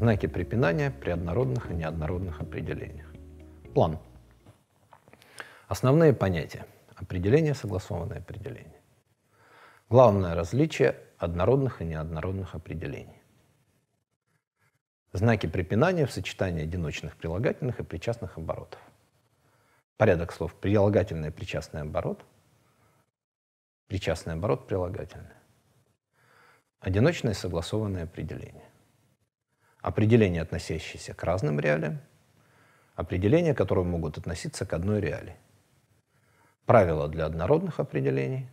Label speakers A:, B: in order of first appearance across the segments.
A: Знаки препинания при однородных и неоднородных определениях. План. Основные понятия. Определение, согласованное определение. Главное различие однородных и неоднородных определений. Знаки препинания в сочетании одиночных прилагательных и причастных оборотов. Порядок слов прилагательное и причастный оборот. Причастный оборот прилагательное Одиночное согласованное определение определения, относящиеся к разным реалиям, определения, которые могут относиться к одной реалии. Правила для однородных определений,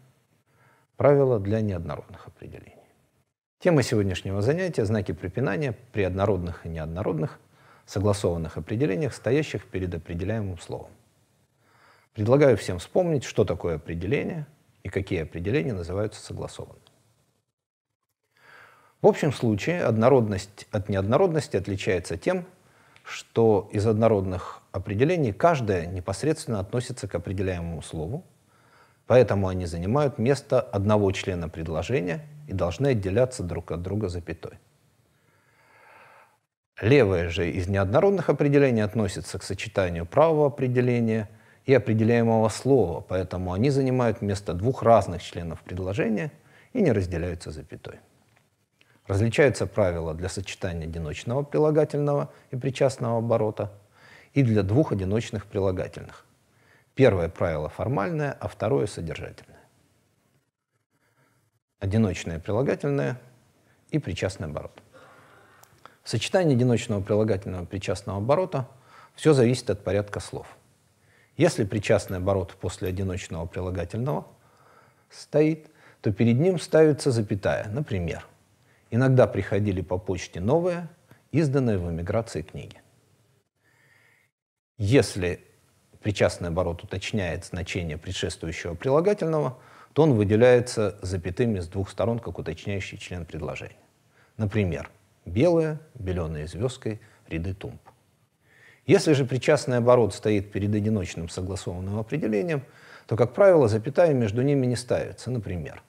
A: правила для неоднородных определений. Тема сегодняшнего занятия – знаки препинания при однородных и неоднородных согласованных определениях, стоящих перед определяемым словом. Предлагаю всем вспомнить, что такое определение и какие определения называются согласованными. В общем случае однородность от неоднородности отличается тем, что из однородных определений каждое непосредственно относится к определяемому слову, поэтому они занимают место одного члена предложения и должны отделяться друг от друга запятой. Левое же из неоднородных определений относится к сочетанию правого определения и определяемого слова, поэтому они занимают место двух разных членов предложения и не разделяются запятой. Различаются правила для сочетания одиночного прилагательного и причастного оборота и для двух одиночных прилагательных. Первое правило формальное, а второе содержательное. Одиночное прилагательное и причастный оборот. В сочетании одиночного прилагательного и причастного оборота все зависит от порядка слов. Если причастный оборот после одиночного прилагательного стоит, то перед ним ставится запятая, например – Иногда приходили по почте новые, изданные в эмиграции книги. Если причастный оборот уточняет значение предшествующего прилагательного, то он выделяется запятыми с двух сторон, как уточняющий член предложения. Например, белые, беленые звездкой, ряды тумб. Если же причастный оборот стоит перед одиночным согласованным определением, то, как правило, запятая между ними не ставится. Например,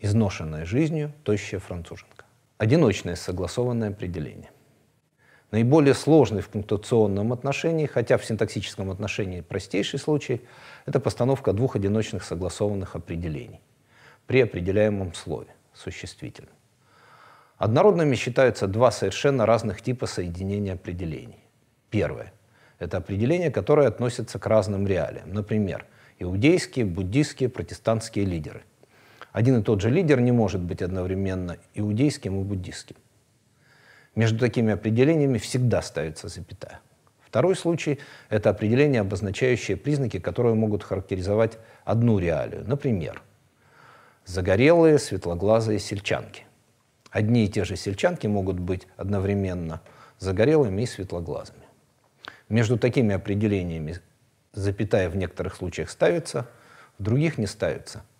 A: изношенная жизнью тощая француженка одиночное согласованное определение. Наиболее сложный в пунктуационном отношении, хотя в синтаксическом отношении простейший случай, это постановка двух одиночных согласованных определений при определяемом слове, существительном. Однородными считаются два совершенно разных типа соединения определений. Первое – это определения, которые относятся к разным реалиям. Например, иудейские, буддийские, протестантские лидеры – один и тот же лидер не может быть одновременно иудейским и буддистским. Между такими определениями всегда ставится запятая. Второй случай – это определение, обозначающее признаки, которые могут характеризовать одну реалию. Например, загорелые, светлоглазые сельчанки. Одни и те же сельчанки могут быть одновременно загорелыми и светлоглазыми. Между такими определениями запятая в некоторых случаях ставится, в других не ставится –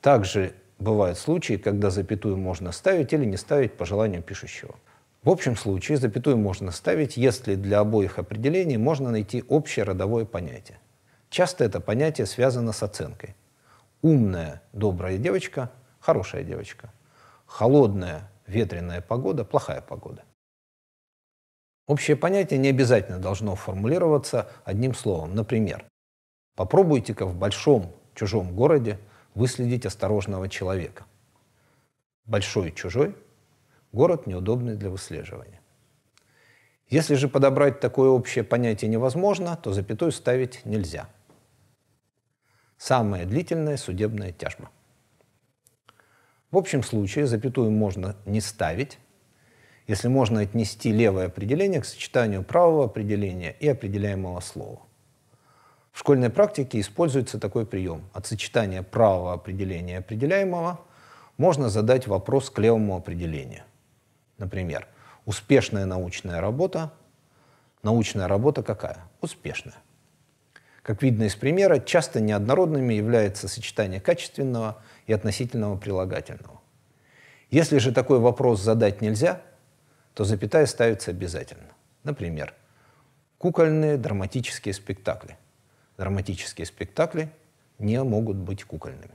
A: также бывают случаи, когда запятую можно ставить или не ставить по желанию пишущего. В общем случае запятую можно ставить, если для обоих определений можно найти общее родовое понятие. Часто это понятие связано с оценкой. Умная, добрая девочка – хорошая девочка. Холодная, ветреная погода – плохая погода. Общее понятие не обязательно должно формулироваться одним словом. Например, попробуйте-ка в большом чужом городе выследить осторожного человека. Большой и чужой, город неудобный для выслеживания. Если же подобрать такое общее понятие невозможно, то запятую ставить нельзя. Самая длительная судебная тяжба. В общем случае запятую можно не ставить, если можно отнести левое определение к сочетанию правого определения и определяемого слова. В школьной практике используется такой прием. От сочетания правого определения определяемого можно задать вопрос к левому определению. Например, успешная научная работа. Научная работа какая? Успешная. Как видно из примера, часто неоднородными является сочетание качественного и относительного прилагательного. Если же такой вопрос задать нельзя, то запятая ставится обязательно. Например, кукольные драматические спектакли – драматические спектакли не могут быть кукольными.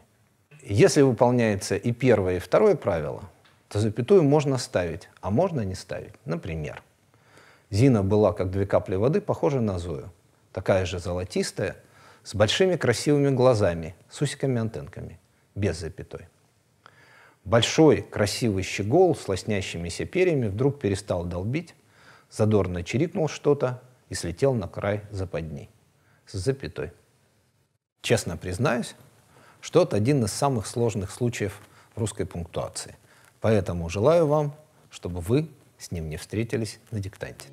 A: Если выполняется и первое, и второе правило, то запятую можно ставить, а можно не ставить. Например, Зина была, как две капли воды, похожа на Зою. Такая же золотистая, с большими красивыми глазами, с усиками-антенками, без запятой. Большой красивый щегол с лоснящимися перьями вдруг перестал долбить, задорно чирикнул что-то и слетел на край западней с запятой. Честно признаюсь, что это один из самых сложных случаев русской пунктуации. Поэтому желаю вам, чтобы вы с ним не встретились на диктанте.